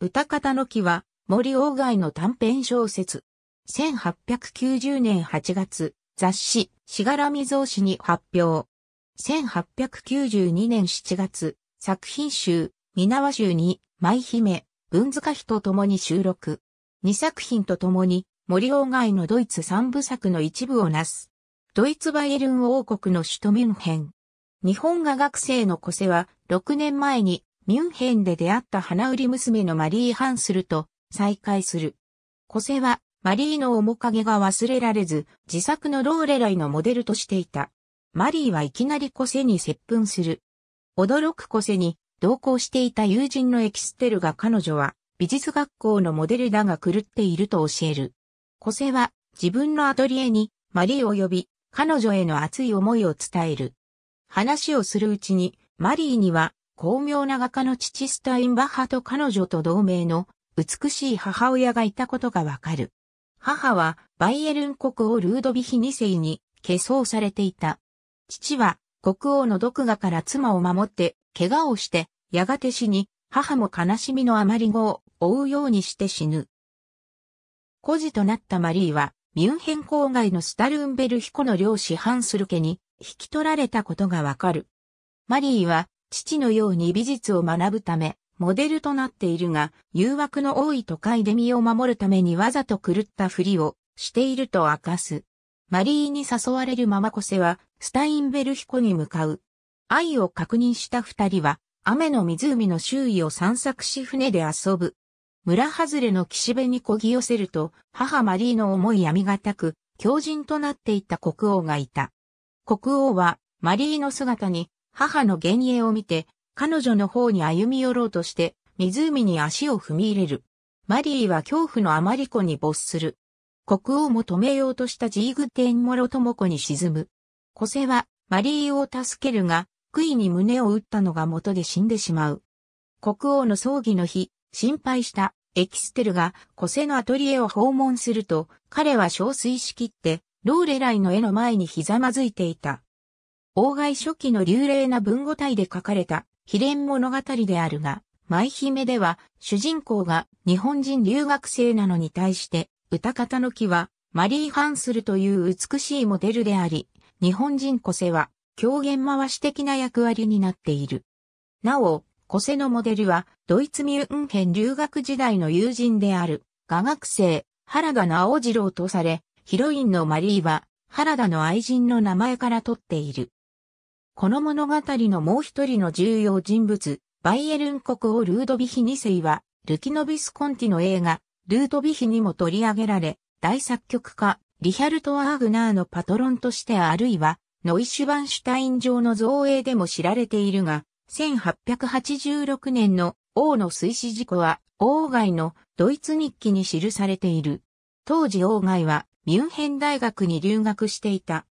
歌方の木は森鴎外の短編小説。1890年8月、雑誌、しがらみ増誌に発表。1892年7月、作品集、皆和集に、舞姫、文塚碑と共に収録。2作品と共に、森鴎外のドイツ三部作の一部をなす。ドイツバイエルン王国の首都ミュンヘン。日本画学生の個性は6年前にミュンヘンで出会った花売り娘のマリー・ハンスルと再会する。コセはマリーの面影が忘れられず、自作のローレライのモデルとしていた。マリーはいきなりコセに接吻する。驚くコセに同行していた友人のエキステルが彼女は美術学校のモデルだが狂っていると教える。コセは自分のアトリエにマリーを呼び、彼女への熱い思いを伝える。話をするうちに、マリーには巧妙な画家の父スタインバッハと彼女と同盟の美しい母親がいたことがわかる。母はバイエルン国王ルードビヒ2世に化粧されていた。父は国王の毒牙から妻を守って怪我をしてやがて死に母も悲しみのあまり語を追うようにして死ぬ。孤児となったマリーはミュンヘン郊外のスタルンベルヒコの領主ハンスル家に引き取られたことがわかる。マリーは父のように美術を学ぶため、モデルとなっているが、誘惑の多い都会で身を守るためにわざと狂ったふりをしていると明かす。マリーに誘われるママコセは、スタインベルヒコに向かう。愛を確認した二人は、雨の湖の周囲を散策し船で遊ぶ。村外れの岸辺にこぎ寄せると、母マリーの思いやみがたく、狂人となっていた国王がいた。国王は、マリーの姿に母の幻影を見て、彼女の方に歩み寄ろうとして、湖に足を踏み入れる。マリーは恐怖のあまり子に没する。国王も止めようとしたジーグテンモロトモコに沈む。コセは、マリーを助けるが、悔いに胸を打ったのが元で死んでしまう。国王の葬儀の日、心配したエキステルがコセのアトリエを訪問すると、彼は憔悴しきって、ローレライの絵の前にひざまずいていた。王外初期の流麗な文語体で書かれた秘伝物語であるが、舞姫では主人公が日本人留学生なのに対して、歌方の木はマリー・ハンスルという美しいモデルであり、日本人小瀬は狂言回し的な役割になっている。なお、小瀬のモデルはドイツミュンヘン留学時代の友人である画学生原田直次郎とされ、ヒロインのマリーは原田の愛人の名前から取っている。この物語のもう一人の重要人物、バイエルン国王ルードビヒ2世は、ルキノビスコンティの映画、ルードビヒにも取り上げられ、大作曲家、リヒャルト・アーグナーのパトロンとしてあるいは、ノイシュバンシュタイン上の造営でも知られているが、1886年の王の水死事故は、王外のドイツ日記に記されている。当時王外はミュンヘン大学に留学していた。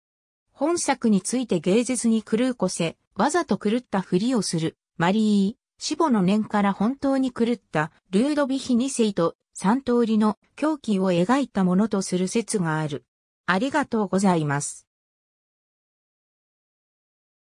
本作について芸術に狂うこせ、わざと狂ったふりをする、マリー、死母の念から本当に狂った、ルードビヒ2世と三通りの狂気を描いたものとする説がある。ありがとうございます。